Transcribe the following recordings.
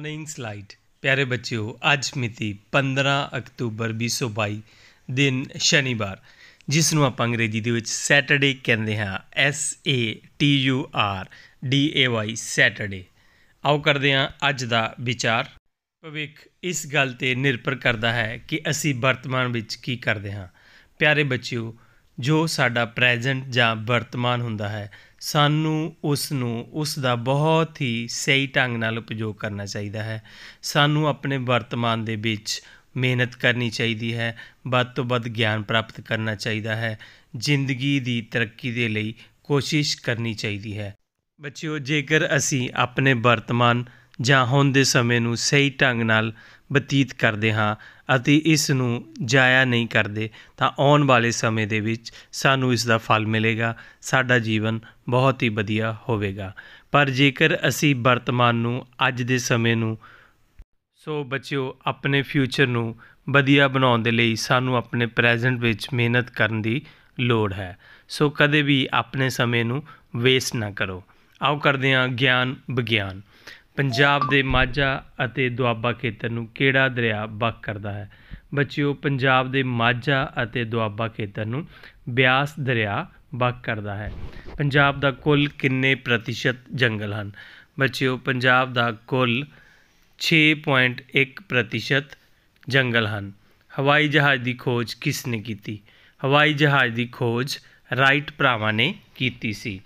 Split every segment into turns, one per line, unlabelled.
morning slide ਪਿਆਰੇ ਬੱਚਿਓ ਅੱਜ ਮਿਤੀ 15 ਅਕਤੂਬਰ 2022 ਦਿਨ ਸ਼ਨੀਵਾਰ ਜਿਸ ਨੂੰ ਆਪਾਂ ਅੰਗਰੇਜ਼ੀ ਦੇ ਵਿੱਚ ਸੈਟਰਡੇ ਕਹਿੰਦੇ ਹਾਂ S A T U R D A Y Saturday ਆਓ ਕਰਦੇ ਹਾਂ ਅੱਜ ਦਾ ਵਿਚਾਰ ਭਵਿੱਖ ਇਸ ਗੱਲ ਤੇ ਨਿਰਭਰ ਕਰਦਾ ਹੈ ਕਿ ਅਸੀਂ ਵਰਤਮਾਨ ਵਿੱਚ ਕੀ ਕਰਦੇ ਹਾਂ ਪਿਆਰੇ ਬੱਚਿਓ ਜੋ ਸਾਡਾ ਪ੍ਰੈਜ਼ੈਂਟ ਜਾਂ ਵਰਤਮਾਨ ਹੁੰਦਾ ਹੈ ਸਾਨੂੰ ਉਸ ਨੂੰ ਉਸ ਦਾ ਬਹੁਤ ਹੀ ਸਹੀ ਢੰਗ ਨਾਲ ਉਪਯੋਗ ਕਰਨਾ ਚਾਹੀਦਾ ਹੈ ਸਾਨੂੰ ਆਪਣੇ ਵਰਤਮਾਨ ਦੇ ਵਿੱਚ ਮਿਹਨਤ ਕਰਨੀ ਚਾਹੀਦੀ ਹੈ ਵੱਧ ਤੋਂ ਵੱਧ ਗਿਆਨ ਪ੍ਰਾਪਤ ਕਰਨਾ ਚਾਹੀਦਾ ਹੈ ਜ਼ਿੰਦਗੀ ਦੀ ਤਰੱਕੀ ਦੇ ਲਈ ਕੋਸ਼ਿਸ਼ ਕਰਨੀ ਚਾਹੀਦੀ ਹੈ ਬੱਚਿਓ ਜੇਕਰ ਅਸੀਂ ਆਪਣੇ ਵਰਤਮਾਨ ਜਾਂ ਹੁਣ ਦੇ ਸਮੇਂ ਨੂੰ ਸਹੀ ਢੰਗ ਨਾਲ ਬਤੀਤ ਕਰਦੇ ਹਾਂ ਅਤੇ ਇਸ ਨੂੰ ਜਾਇਆ ਨਹੀਂ ਕਰਦੇ ਤਾਂ ਆਉਣ ਵਾਲੇ ਸਮੇਂ ਦੇ ਵਿੱਚ ਸਾਨੂੰ ਇਸ ਦਾ ਫਲ ਮਿਲੇਗਾ ਸਾਡਾ ਜੀਵਨ ਬਹੁਤ ਹੀ ਵਧੀਆ ਹੋਵੇਗਾ ਪਰ ਜੇਕਰ ਅਸੀਂ ਵਰਤਮਾਨ ਨੂੰ ਅੱਜ ਦੇ ਸਮੇਂ ਨੂੰ ਸੋ ਬੱਚਿਓ ਆਪਣੇ ਫਿਊਚਰ ਨੂੰ ਵਧੀਆ ਬਣਾਉਣ ਦੇ ਲਈ ਸਾਨੂੰ ਆਪਣੇ ਪ੍ਰੈਜ਼ੈਂਟ ਵਿੱਚ ਮਿਹਨਤ ਕਰਨ ਦੀ ਲੋੜ ਹੈ ਸੋ ਕਦੇ ਵੀ ਆਪਣੇ ਸਮੇਂ ਨੂੰ ਵੇਸਟ ਨਾ ਕਰੋ ਆਓ ਕਰਦੇ ਹਾਂ ਗਿਆਨ ਵਿਗਿਆਨ ਪੰਜਾਬ ਦੇ ਮਾਝਾ ਅਤੇ ਦੁਆਬਾ ਖੇਤਰ ਨੂੰ ਕਿਹੜਾ ਦਰਿਆ ਵੱਖ ਕਰਦਾ ਹੈ ਬੱਚਿਓ ਪੰਜਾਬ ਦੇ ਮਾਝਾ ਅਤੇ ਦੁਆਬਾ ਖੇਤਰ ਨੂੰ ਬਿਆਸ ਦਰਿਆ ਵੱਖ ਕਰਦਾ ਹੈ ਪੰਜਾਬ ਦਾ ਕੁੱਲ ਕਿੰਨੇ ਪ੍ਰਤੀਸ਼ਤ ਜੰਗਲ ਹਨ ਬੱਚਿਓ ਪੰਜਾਬ ਦਾ ਕੁੱਲ 6.1% ਪ੍ਰਤੀਸ਼ਤ ਜੰਗਲ ਹਨ ਹਵਾਈ ਜਹਾਜ਼ ਦੀ ਖੋਜ ਕਿਸ ਨੇ ਕੀਤੀ ਹਵਾਈ ਜਹਾਜ਼ ਦੀ ਖੋਜ ਰਾਈਟ ਭਰਾਵਾਂ ਨੇ ਕੀਤੀ ਸੀ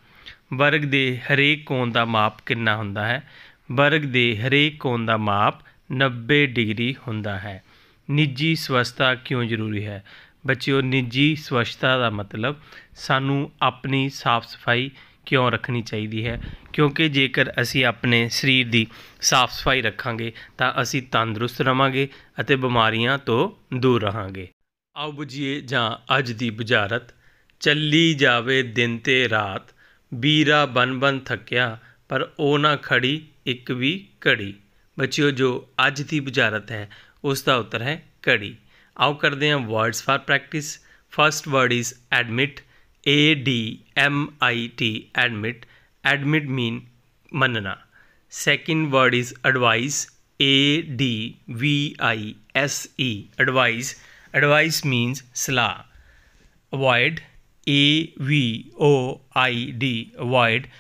ਵਰਗ ਦੇ ਹਰੇਕ ਕੋਣ ਦਾ ਮਾਪ ਕਿੰਨਾ ਹੁੰਦਾ ਹੈ ਵਰਗ ਦੇ ਹਰੇਕ ਕੋਣ ਦਾ ਮਾਪ 90 ਡਿਗਰੀ ਹੁੰਦਾ ਹੈ ਨਿੱਜੀ ਸਵਸਥਾ ਕਿਉਂ ਜ਼ਰੂਰੀ ਹੈ ਬੱਚਿਓ ਨਿੱਜੀ ਸਵਸਥਾ ਦਾ ਮਤਲਬ ਸਾਨੂੰ ਆਪਣੀ ਸਾਫ਼ ਸਫਾਈ ਕਿਉਂ ਰੱਖਣੀ ਚਾਹੀਦੀ ਹੈ ਕਿਉਂਕਿ ਜੇਕਰ ਅਸੀਂ ਆਪਣੇ ਸਰੀਰ ਦੀ ਸਾਫ਼ ਸਫਾਈ ਰੱਖਾਂਗੇ ਤਾਂ ਅਸੀਂ ਤੰਦਰੁਸਤ ਰਵਾਂਗੇ ਅਤੇ ਬਿਮਾਰੀਆਂ ਤੋਂ ਦੂਰ ਰਹਾਂਗੇ ਆਓ ਬੁਝੀਏ ਜਾਂ ਅੱਜ ਦੀ ਬੁਝਾਰਤ ਚੱਲੀ ਜਾਵੇ ਦਿਨ ਤੇ ਰਾਤ ਬੀਰਾ ਬਨ ਬਨ ਥੱਕਿਆ पर ਉਹ ਨਾ ਖੜੀ ਇੱਕ ਵੀ ਕੜੀ ਬੱਚਿਓ ਜੋ ਅੱਜ ਦੀ ਬੁਝਾਰਤ ਹੈ ਉਸ ਦਾ ਉੱਤਰ ਹੈ ਕੜੀ ਆਓ ਕਰਦੇ ਹਾਂ words for practice first word is admit A D M I T admit admit mean manana second word is advice A D V I S E advice advice means slah avoid A V O I D avoid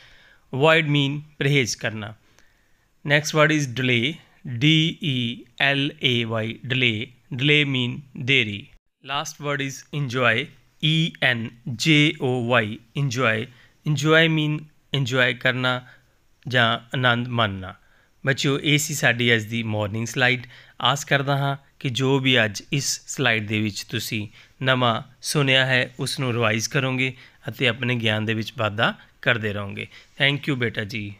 avoid mean ਪਰਹੇਜ਼ ਕਰਨਾ next word is delay D E L A Y delay delay mean ਦੇਰੀ last word is enjoy E N J O Y enjoy enjoy mean enjoy ਕਰਨਾ ਜਾਂ ਆਨੰਦ ਮਾਣਨਾ ਬੱਚਿਓ ਇਹ ਸੀ ਸਾਡੀ ਅੱਜ ਦੀ morning slide ਆਸ ਕਰਦਾ ਹਾਂ ਕਿ ਜੋ ਵੀ ਅੱਜ ਇਸ ਸਲਾਈਡ ਦੇ ਵਿੱਚ ਤੁਸੀਂ ਨਵਾਂ ਸੁਣਿਆ ਹੈ ਉਸ ਨੂੰ ਰਿਵਾਈਜ਼ ਕਰੋਗੇ ਅਤੇ ਆਪਣੇ ਗਿਆਨ ਦੇ ਵਿੱਚ ਵਾਧਾ ਕਰਦੇ ਰਹੋਗੇ ਥੈਂਕ ਯੂ ਬੇਟਾ ਜੀ